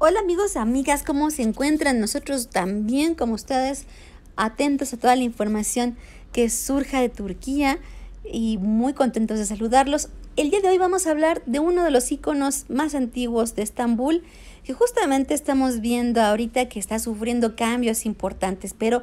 Hola amigos, amigas, ¿cómo se encuentran? Nosotros también, como ustedes, atentos a toda la información que surja de Turquía y muy contentos de saludarlos. El día de hoy vamos a hablar de uno de los iconos más antiguos de Estambul, que justamente estamos viendo ahorita que está sufriendo cambios importantes, pero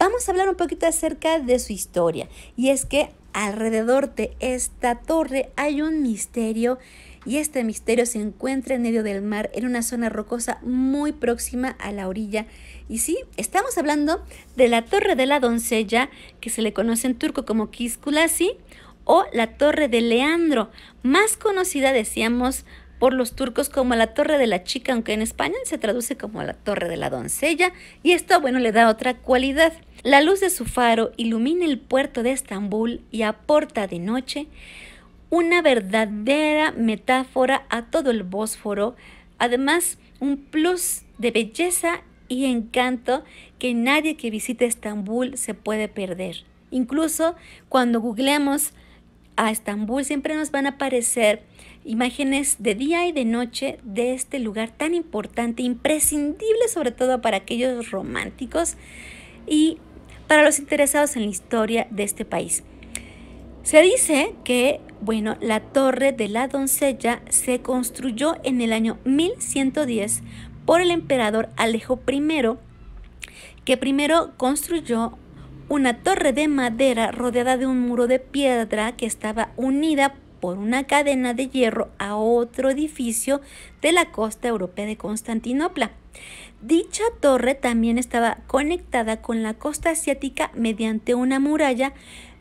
vamos a hablar un poquito acerca de su historia. Y es que alrededor de esta torre hay un misterio y este misterio se encuentra en medio del mar, en una zona rocosa muy próxima a la orilla. Y sí, estamos hablando de la Torre de la Doncella, que se le conoce en turco como Kiskulasi, o la Torre de Leandro, más conocida, decíamos, por los turcos como la Torre de la Chica, aunque en español se traduce como la Torre de la Doncella, y esto, bueno, le da otra cualidad. La luz de su faro ilumina el puerto de Estambul y aporta de noche una verdadera metáfora a todo el Bósforo, además un plus de belleza y encanto que nadie que visite Estambul se puede perder. Incluso cuando googleamos a Estambul siempre nos van a aparecer imágenes de día y de noche de este lugar tan importante, imprescindible sobre todo para aquellos románticos y para los interesados en la historia de este país. Se dice que, bueno, la torre de la doncella se construyó en el año 1110 por el emperador Alejo I, que primero construyó una torre de madera rodeada de un muro de piedra que estaba unida por una cadena de hierro a otro edificio de la costa europea de Constantinopla. Dicha torre también estaba conectada con la costa asiática mediante una muralla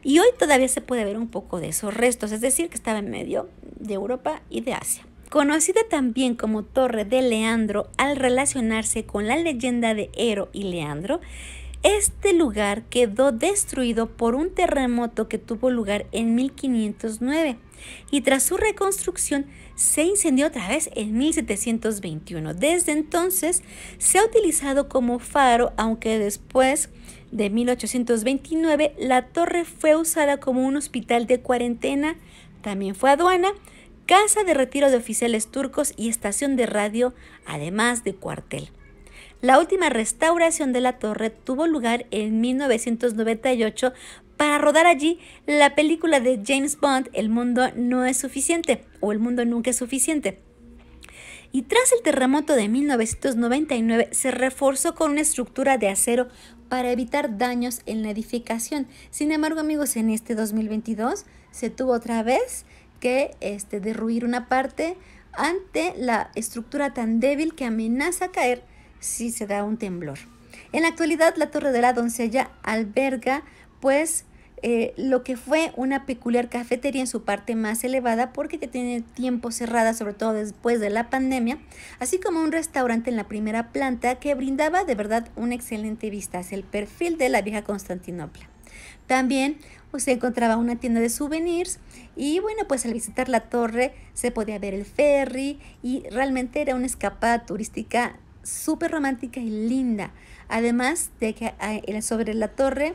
y hoy todavía se puede ver un poco de esos restos, es decir, que estaba en medio de Europa y de Asia. Conocida también como Torre de Leandro al relacionarse con la leyenda de Ero y Leandro, este lugar quedó destruido por un terremoto que tuvo lugar en 1509 y tras su reconstrucción se incendió otra vez en 1721. Desde entonces se ha utilizado como faro, aunque después de 1829, la torre fue usada como un hospital de cuarentena, también fue aduana, casa de retiro de oficiales turcos y estación de radio, además de cuartel. La última restauración de la torre tuvo lugar en 1998 para rodar allí la película de James Bond El mundo no es suficiente o El mundo nunca es suficiente y tras el terremoto de 1999 se reforzó con una estructura de acero para evitar daños en la edificación. Sin embargo, amigos, en este 2022 se tuvo otra vez que este, derruir una parte ante la estructura tan débil que amenaza caer si se da un temblor. En la actualidad, la Torre de la Doncella alberga pues eh, lo que fue una peculiar cafetería en su parte más elevada porque tiene tiempo cerrada, sobre todo después de la pandemia, así como un restaurante en la primera planta que brindaba de verdad una excelente vista hacia el perfil de la vieja Constantinopla. También pues, se encontraba una tienda de souvenirs y bueno, pues al visitar la torre se podía ver el ferry y realmente era una escapada turística súper romántica y linda. Además de que eh, sobre la torre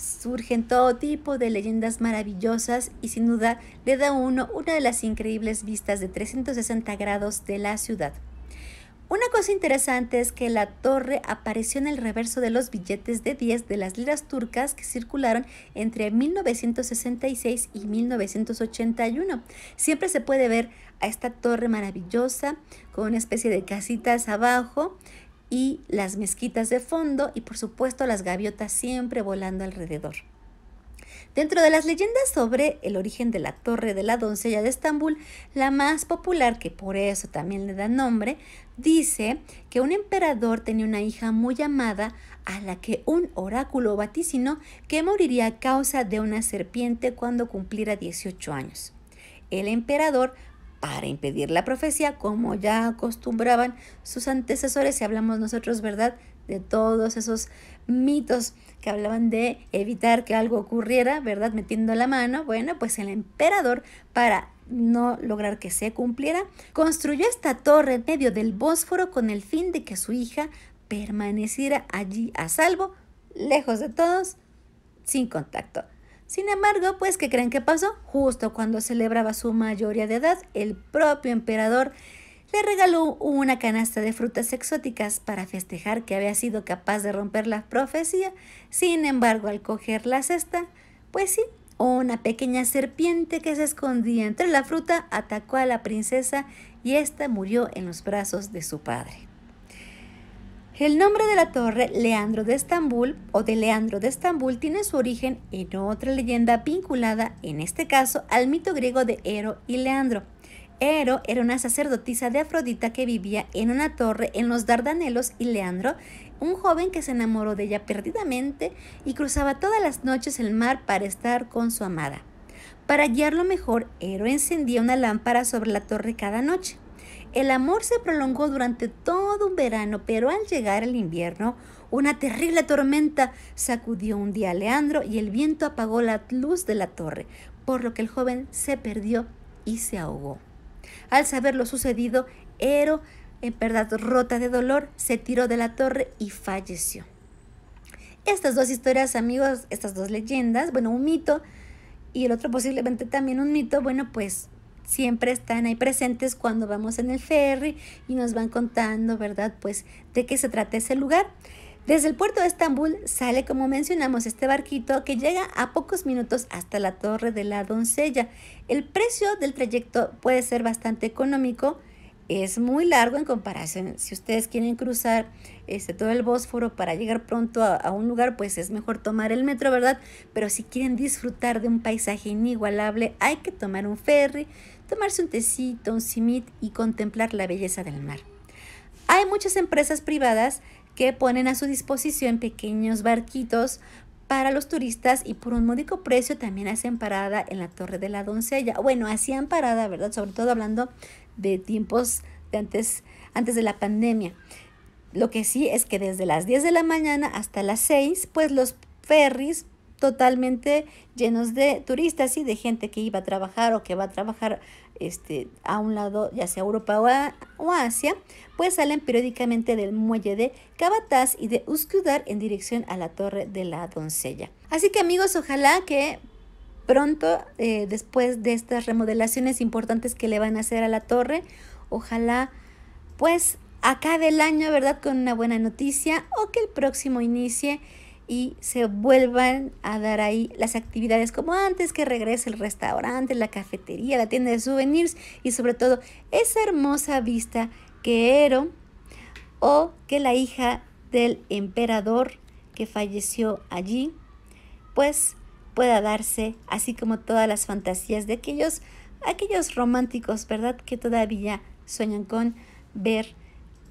surgen todo tipo de leyendas maravillosas y sin duda le da uno una de las increíbles vistas de 360 grados de la ciudad. Una cosa interesante es que la torre apareció en el reverso de los billetes de 10 de las liras turcas que circularon entre 1966 y 1981. Siempre se puede ver a esta torre maravillosa con una especie de casitas abajo y las mezquitas de fondo y por supuesto las gaviotas siempre volando alrededor. Dentro de las leyendas sobre el origen de la Torre de la Doncella de Estambul, la más popular, que por eso también le da nombre, dice que un emperador tenía una hija muy amada a la que un oráculo vaticinó que moriría a causa de una serpiente cuando cumpliera 18 años. El emperador para impedir la profecía, como ya acostumbraban sus antecesores, si hablamos nosotros, ¿verdad?, de todos esos mitos que hablaban de evitar que algo ocurriera, ¿verdad?, metiendo la mano. Bueno, pues el emperador, para no lograr que se cumpliera, construyó esta torre en medio del Bósforo con el fin de que su hija permaneciera allí a salvo, lejos de todos, sin contacto. Sin embargo, pues, ¿qué creen que pasó? Justo cuando celebraba su mayoría de edad, el propio emperador le regaló una canasta de frutas exóticas para festejar que había sido capaz de romper la profecía. Sin embargo, al coger la cesta, pues sí, una pequeña serpiente que se escondía entre la fruta atacó a la princesa y ésta murió en los brazos de su padre. El nombre de la torre Leandro de Estambul o de Leandro de Estambul tiene su origen en otra leyenda vinculada, en este caso, al mito griego de Ero y Leandro. Ero era una sacerdotisa de Afrodita que vivía en una torre en los Dardanelos y Leandro, un joven que se enamoró de ella perdidamente y cruzaba todas las noches el mar para estar con su amada. Para guiarlo mejor, Ero encendía una lámpara sobre la torre cada noche. El amor se prolongó durante todo un verano, pero al llegar el invierno, una terrible tormenta sacudió un día a Leandro y el viento apagó la luz de la torre, por lo que el joven se perdió y se ahogó. Al saber lo sucedido, Ero, en verdad rota de dolor, se tiró de la torre y falleció. Estas dos historias, amigos, estas dos leyendas, bueno, un mito y el otro posiblemente también un mito, bueno, pues siempre están ahí presentes cuando vamos en el ferry y nos van contando, ¿verdad? Pues de qué se trata ese lugar. Desde el puerto de Estambul sale, como mencionamos, este barquito que llega a pocos minutos hasta la Torre de la Doncella. El precio del trayecto puede ser bastante económico, es muy largo en comparación. Si ustedes quieren cruzar este, todo el Bósforo para llegar pronto a, a, un lugar, pues es mejor tomar el metro, ¿verdad? Pero si quieren disfrutar de un paisaje inigualable, hay que tomar un ferry, tomarse un tecito, un simit y contemplar la belleza del mar. Hay muchas empresas privadas que ponen a su disposición pequeños barquitos para los turistas y por un módico precio también hacen parada en la Torre de la Doncella. Bueno, hacían parada, ¿verdad? Sobre todo hablando de tiempos de antes, antes de la pandemia. Lo que sí es que desde las 10 de la mañana hasta las 6, pues los ferries totalmente llenos de turistas y de gente que iba a trabajar o que va a trabajar este, a un lado, ya sea Europa o, o Asia, pues salen periódicamente del muelle de Cabataz y de Uskudar en dirección a la Torre de la Doncella. Así que amigos, ojalá que pronto, eh, después de estas remodelaciones importantes que le van a hacer a la torre, ojalá pues acabe el año, ¿verdad? Con una buena noticia o que el próximo inicie y se vuelvan a dar ahí las actividades como antes, que regrese el restaurante, la cafetería, la tienda de souvenirs y sobre todo esa hermosa vista que Ero o que la hija del emperador que falleció allí, pues pueda darse, así como todas las fantasías de aquellos, aquellos románticos, ¿verdad? Que todavía sueñan con ver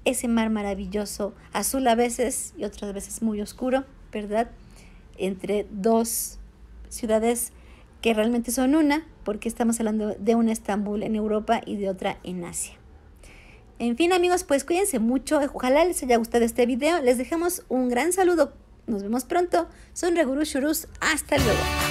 ese mar maravilloso, azul a veces y otras veces muy oscuro ¿verdad? Entre dos ciudades que realmente son una, porque estamos hablando de una Estambul en Europa y de otra en Asia. En fin amigos, pues cuídense mucho, ojalá les haya gustado este video, les dejamos un gran saludo, nos vemos pronto, son Reguru Shurus, hasta luego.